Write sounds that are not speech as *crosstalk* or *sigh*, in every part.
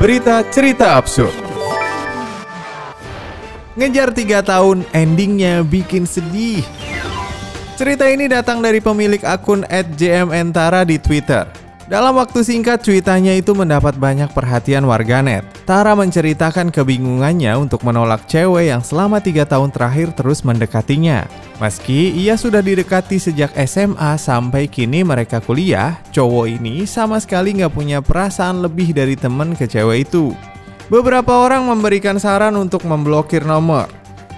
Berita cerita absurd. Ngejar 3 tahun, endingnya bikin sedih. Cerita ini datang dari pemilik akun @jmentara di Twitter. Dalam waktu singkat, cuitannya itu mendapat banyak perhatian warganet. Tara menceritakan kebingungannya untuk menolak cewek yang selama tiga tahun terakhir terus mendekatinya. Meski ia sudah didekati sejak SMA sampai kini mereka kuliah, cowok ini sama sekali nggak punya perasaan lebih dari temen ke cewek itu. Beberapa orang memberikan saran untuk memblokir nomor,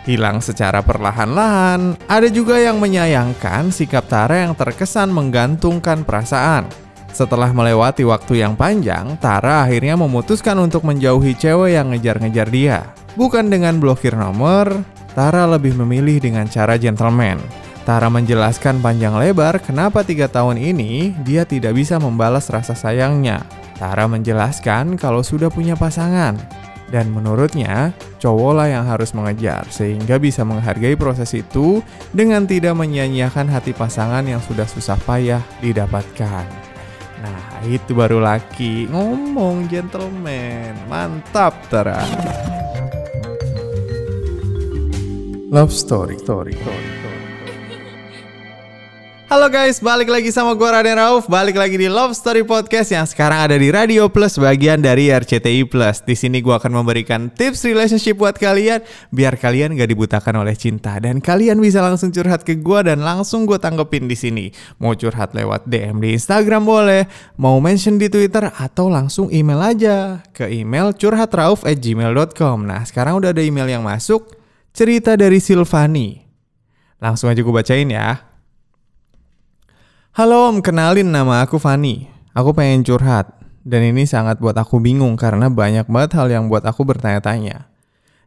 hilang secara perlahan-lahan. Ada juga yang menyayangkan sikap Tara yang terkesan menggantungkan perasaan. Setelah melewati waktu yang panjang, Tara akhirnya memutuskan untuk menjauhi cewek yang ngejar-ngejar dia. Bukan dengan blokir nomor, Tara lebih memilih dengan cara gentleman. Tara menjelaskan panjang lebar kenapa tiga tahun ini dia tidak bisa membalas rasa sayangnya. Tara menjelaskan kalau sudah punya pasangan. Dan menurutnya, cowoklah yang harus mengejar sehingga bisa menghargai proses itu dengan tidak menyia-nyiakan hati pasangan yang sudah susah payah didapatkan. Nah itu baru laki Ngomong gentleman Mantap terang. Love Story, story, story. Halo guys, balik lagi sama gue Raden Rauf Balik lagi di Love Story Podcast yang sekarang ada di Radio Plus bagian dari RCTI Plus Di sini gue akan memberikan tips relationship buat kalian Biar kalian gak dibutakan oleh cinta Dan kalian bisa langsung curhat ke gue dan langsung gue tanggepin di sini Mau curhat lewat DM di Instagram boleh Mau mention di Twitter atau langsung email aja Ke email curhatrauf at gmail.com Nah sekarang udah ada email yang masuk Cerita dari Silvani Langsung aja gue bacain ya Halo om, kenalin nama aku Fani. Aku pengen curhat. Dan ini sangat buat aku bingung karena banyak banget hal yang buat aku bertanya-tanya.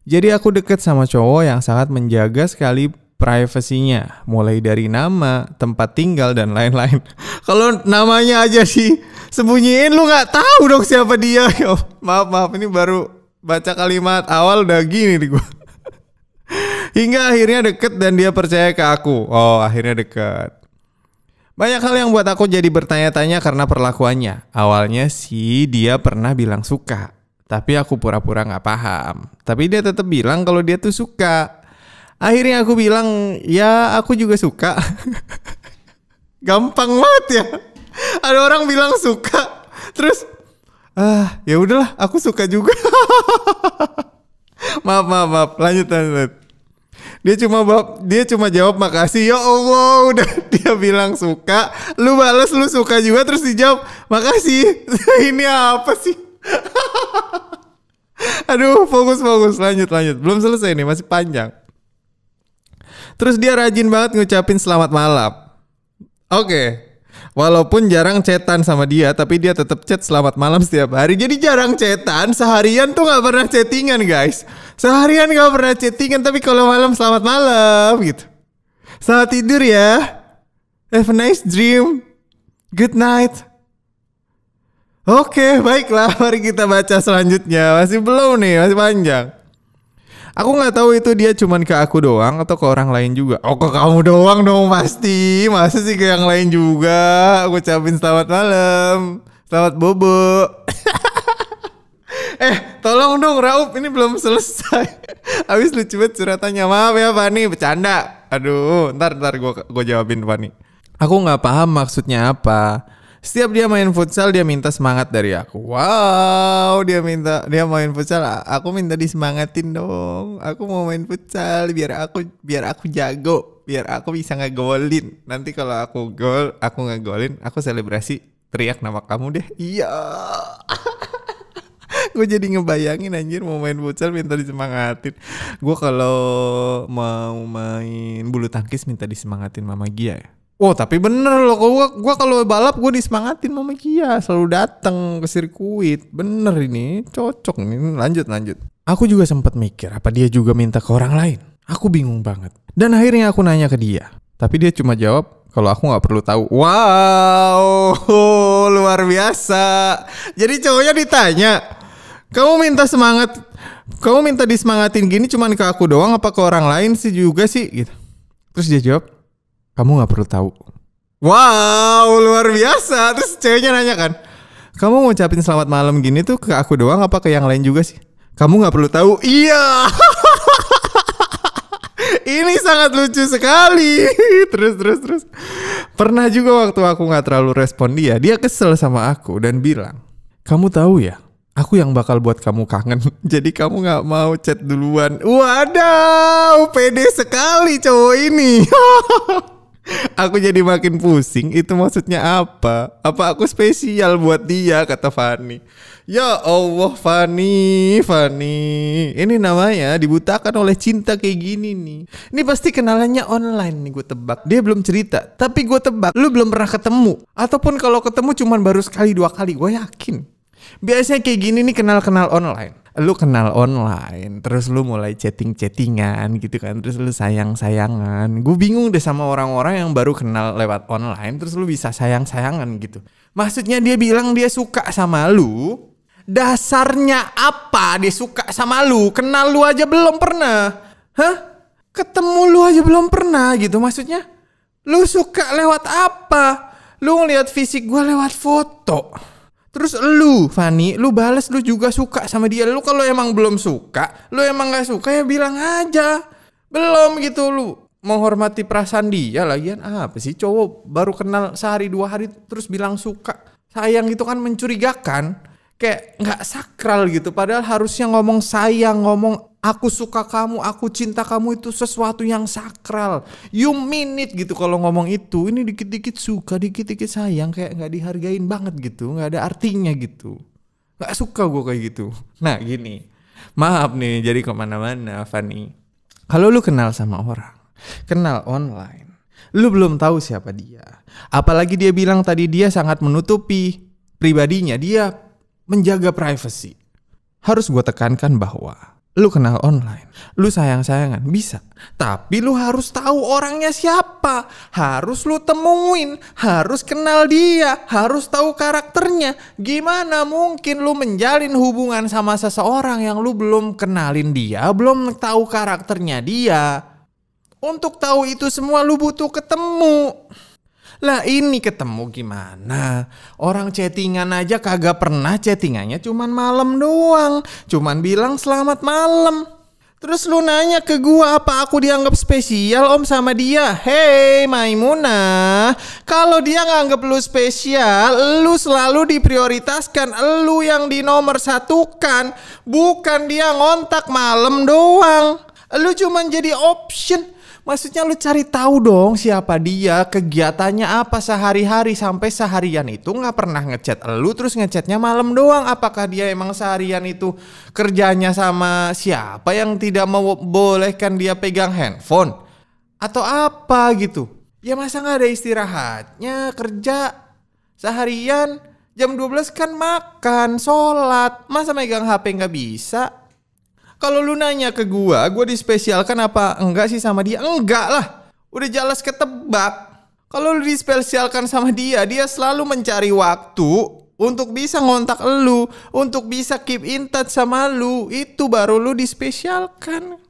Jadi aku deket sama cowok yang sangat menjaga sekali privasinya, mulai dari nama, tempat tinggal dan lain-lain. *laughs* Kalau namanya aja sih sembunyiin lu gak tahu dong siapa dia. *laughs* Yo, maaf maaf ini baru baca kalimat awal udah gini nih gue. *laughs* Hingga akhirnya deket dan dia percaya ke aku. Oh akhirnya deket. Banyak hal yang buat aku jadi bertanya-tanya karena perlakuannya. Awalnya sih dia pernah bilang suka, tapi aku pura-pura gak paham. Tapi dia tetap bilang kalau dia tuh suka. Akhirnya aku bilang, ya aku juga suka. *laughs* Gampang banget ya. Ada orang bilang suka, terus ah ya udahlah aku suka juga. *laughs* maaf maaf maaf lanjut lanjut dia cuma dia cuma jawab makasih ya Allah udah *laughs* dia bilang suka lu balas lu suka juga terus dijawab makasih *laughs* ini apa sih *laughs* aduh fokus fokus lanjut lanjut belum selesai nih masih panjang terus dia rajin banget ngucapin selamat malam oke okay. Walaupun jarang cetan sama dia, tapi dia tetap chat selamat malam setiap hari. Jadi jarang cetan, seharian tuh nggak pernah chattingan guys. Seharian gak pernah chattingan tapi kalau malam selamat malam gitu. Selamat tidur ya. Have a nice dream. Good night. Oke, baiklah. *laughs* Mari kita baca selanjutnya. Masih belum nih, masih panjang. Aku nggak tahu itu dia cuman ke aku doang atau ke orang lain juga. Oh, ke kamu doang dong pasti. Masa sih ke yang lain juga? Aku ucapin selamat malam. Selamat bobo. *laughs* eh tolong dong Raup ini belum selesai. *laughs* Abis lucu banget suratannya Maaf ya Fani, bercanda. Aduh, ntar ntar gue gue jawabin Fani. Aku nggak paham maksudnya apa. Setiap dia main futsal dia minta semangat dari aku. Wow, dia minta dia main futsal, aku minta disemangatin dong. Aku mau main futsal biar aku biar aku jago, biar aku bisa ngegolin. Nanti kalau aku gol, aku ngegolin, aku selebrasi teriak nama kamu deh. Iya. *laughs* gue jadi ngebayangin anjir mau main futsal minta disemangatin. Gue kalau mau main bulu tangkis minta disemangatin Mama Gia ya. Oh tapi bener loh. Gua, gua kalau balap gue disemangatin Mama Gia selalu datang ke sirkuit. Bener ini, cocok nih. Lanjut, lanjut. Aku juga sempat mikir apa dia juga minta ke orang lain. Aku bingung banget. Dan akhirnya aku nanya ke dia. Tapi dia cuma jawab, kalau aku nggak perlu tahu. Wow, *laughs* luar biasa. Jadi cowoknya ditanya, kamu minta semangat, kamu minta disemangatin gini cuman ke aku doang apa ke orang lain sih juga sih gitu. Terus dia jawab, kamu gak perlu tahu. Wow, luar biasa. Terus ceweknya nanya kan, kamu mau ngucapin selamat malam gini tuh ke aku doang apa ke yang lain juga sih? Kamu gak perlu tahu. Iya. *laughs* Ini sangat lucu sekali. *laughs* terus terus terus. Pernah juga waktu aku gak terlalu respon dia, dia kesel sama aku dan bilang, kamu tahu ya, aku yang bakal buat kamu kangen. *laughs* Jadi kamu nggak mau chat duluan. Wadaw, pede sekali cowok ini. *laughs* aku jadi makin pusing. Itu maksudnya apa? Apa aku spesial buat dia? Kata Fani. Ya Allah, Fani, Fani. Ini namanya dibutakan oleh cinta kayak gini nih. Ini pasti kenalannya online nih gue tebak. Dia belum cerita, tapi gue tebak. Lu belum pernah ketemu. Ataupun kalau ketemu cuman baru sekali dua kali. Gue yakin Biasanya kayak gini nih kenal-kenal online. Lu kenal online, terus lu mulai chatting-chattingan gitu kan, terus lu sayang-sayangan. Gue bingung deh sama orang-orang yang baru kenal lewat online, terus lu bisa sayang-sayangan gitu. Maksudnya dia bilang dia suka sama lu, dasarnya apa dia suka sama lu? Kenal lu aja belum pernah. Hah? Ketemu lu aja belum pernah gitu maksudnya. Lu suka lewat apa? Lu ngeliat fisik gue lewat foto. Terus lu, Fanny, lu bales lu juga suka sama dia. Lu kalau emang belum suka, lu emang gak suka ya bilang aja. Belum gitu lu menghormati perasaan dia lagian ah, apa sih cowok baru kenal sehari dua hari terus bilang suka sayang gitu kan mencurigakan kayak gak sakral gitu padahal harusnya ngomong sayang ngomong Aku suka kamu, aku cinta kamu itu sesuatu yang sakral. You mean it gitu kalau ngomong itu. Ini dikit-dikit suka, dikit-dikit sayang. Kayak nggak dihargain banget gitu. nggak ada artinya gitu. Gak suka gue kayak gitu. Nah gini. Maaf nih jadi kemana-mana Fanny. Kalau lu kenal sama orang. Kenal online. Lu belum tahu siapa dia. Apalagi dia bilang tadi dia sangat menutupi pribadinya. Dia menjaga privacy. Harus gue tekankan bahwa Lu kenal online, lu sayang-sayangan, bisa. Tapi lu harus tahu orangnya siapa, harus lu temuin, harus kenal dia, harus tahu karakternya. Gimana mungkin lu menjalin hubungan sama seseorang yang lu belum kenalin dia, belum tahu karakternya dia. Untuk tahu itu semua lu butuh ketemu. Lah ini ketemu gimana? Orang chattingan aja kagak pernah chattingannya cuman malam doang. Cuman bilang selamat malam. Terus lu nanya ke gua apa aku dianggap spesial om sama dia? Hey Maimunah, kalau dia nganggap lu spesial, lu selalu diprioritaskan, lu yang di nomor satu kan bukan dia ngontak malam doang. Lu cuman jadi option, Maksudnya lu cari tahu dong siapa dia, kegiatannya apa sehari-hari sampai seharian itu nggak pernah ngechat lu terus ngechatnya malam doang. Apakah dia emang seharian itu kerjanya sama siapa yang tidak membolehkan dia pegang handphone atau apa gitu? Ya masa nggak ada istirahatnya kerja seharian jam 12 kan makan, sholat, masa megang HP nggak bisa? Kalau lu nanya ke gua, gua dispesialkan apa enggak sih sama dia? Enggak lah. Udah jelas ketebak. Kalau lu dispesialkan sama dia, dia selalu mencari waktu untuk bisa ngontak lu, untuk bisa keep in touch sama lu, itu baru lu dispesialkan.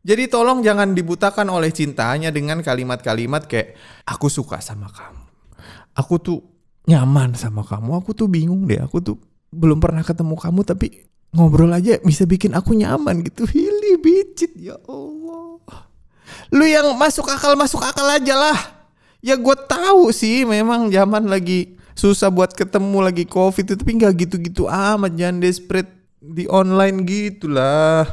Jadi tolong jangan dibutakan oleh cintanya dengan kalimat-kalimat kayak aku suka sama kamu. Aku tuh nyaman sama kamu, aku tuh bingung deh, aku tuh belum pernah ketemu kamu tapi ngobrol aja bisa bikin aku nyaman gitu. Hili bicit ya Allah. Lu yang masuk akal masuk akal aja lah. Ya gue tahu sih memang zaman lagi susah buat ketemu lagi covid tapi nggak gitu-gitu amat jangan desperate di online gitulah.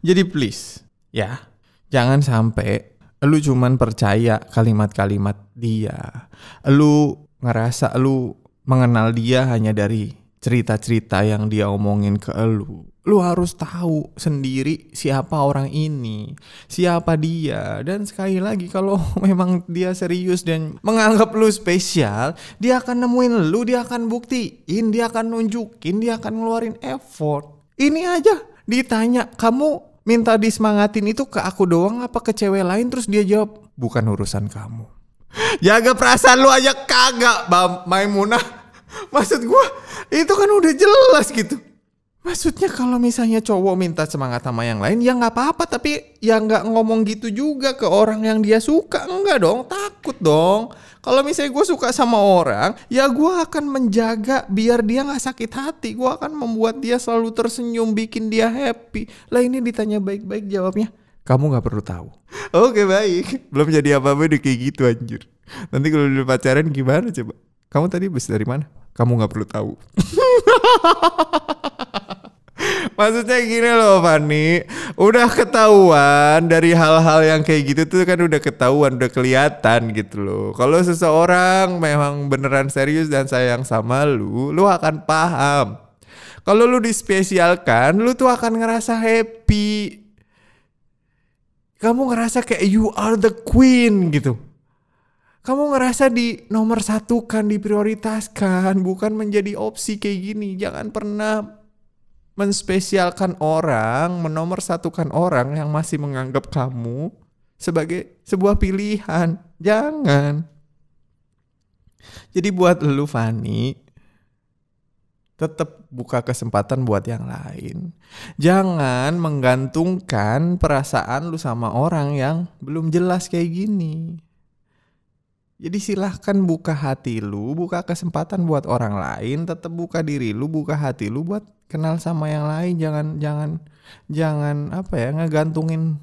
Jadi please ya jangan sampai lu cuman percaya kalimat-kalimat dia. Lu ngerasa lu mengenal dia hanya dari cerita-cerita yang dia omongin ke lu, lu harus tahu sendiri siapa orang ini, siapa dia. Dan sekali lagi kalau *laughs* memang dia serius dan menganggap lu spesial, dia akan nemuin lu, dia akan buktiin, dia akan nunjukin, dia akan ngeluarin effort. Ini aja ditanya, kamu minta disemangatin itu ke aku doang apa ke cewek lain terus dia jawab, bukan urusan kamu. *laughs* Jaga perasaan lu aja kagak, Mbak Maimunah. Maksud gue itu kan udah jelas gitu. Maksudnya kalau misalnya cowok minta semangat sama yang lain ya nggak apa-apa tapi ya nggak ngomong gitu juga ke orang yang dia suka enggak dong takut dong kalau misalnya gue suka sama orang ya gue akan menjaga biar dia nggak sakit hati gue akan membuat dia selalu tersenyum bikin dia happy lah ini ditanya baik-baik jawabnya kamu nggak perlu tahu oke baik belum jadi apa-apa udah kayak gitu anjir nanti kalau udah pacaran gimana coba kamu tadi bus dari mana kamu nggak perlu tahu. *laughs* Maksudnya gini loh Fanny, udah ketahuan dari hal-hal yang kayak gitu tuh kan udah ketahuan, udah kelihatan gitu loh. Kalau seseorang memang beneran serius dan sayang sama lu, lu akan paham. Kalau lu dispesialkan, lu tuh akan ngerasa happy. Kamu ngerasa kayak you are the queen gitu kamu ngerasa di nomor satu kan diprioritaskan bukan menjadi opsi kayak gini jangan pernah menspesialkan orang menomor satukan orang yang masih menganggap kamu sebagai sebuah pilihan jangan jadi buat lu Fani tetap buka kesempatan buat yang lain. Jangan menggantungkan perasaan lu sama orang yang belum jelas kayak gini. Jadi silahkan buka hati lu, buka kesempatan buat orang lain, tetap buka diri lu, buka hati lu buat kenal sama yang lain. Jangan jangan jangan apa ya ngegantungin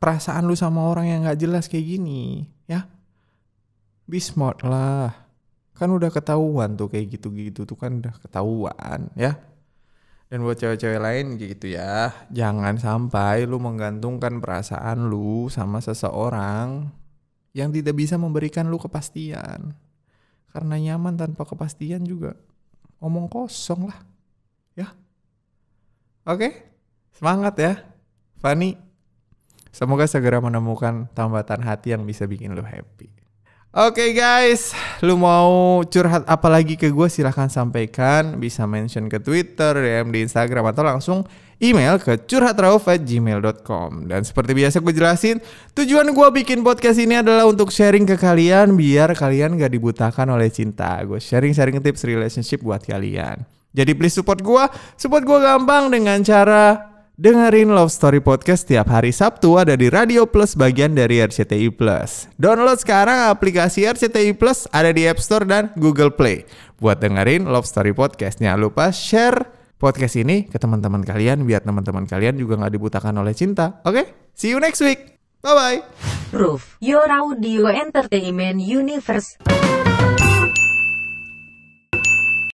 perasaan lu sama orang yang nggak jelas kayak gini, ya. Be smart lah. Kan udah ketahuan tuh kayak gitu-gitu tuh kan udah ketahuan, ya. Dan buat cewek-cewek lain gitu ya, jangan sampai lu menggantungkan perasaan lu sama seseorang yang tidak bisa memberikan lu kepastian. Karena nyaman tanpa kepastian juga omong kosong lah. Ya. Oke. Semangat ya. Fani. Semoga segera menemukan tambatan hati yang bisa bikin lu happy. Oke okay guys, lu mau curhat apa lagi ke gue silahkan sampaikan. Bisa mention ke Twitter, DM di Instagram, atau langsung email ke curhatrauf@gmail.com. Dan seperti biasa gue jelasin, tujuan gue bikin podcast ini adalah untuk sharing ke kalian biar kalian gak dibutakan oleh cinta. Gue sharing-sharing tips relationship buat kalian. Jadi please support gue, support gue gampang dengan cara Dengerin Love Story Podcast setiap hari Sabtu ada di Radio Plus bagian dari RCTI Plus. Download sekarang aplikasi RCTI Plus ada di App Store dan Google Play. Buat dengerin Love Story Podcast, jangan lupa share podcast ini ke teman-teman kalian biar teman-teman kalian juga nggak dibutakan oleh cinta. Oke, okay? see you next week. Bye bye. Proof your audio entertainment universe.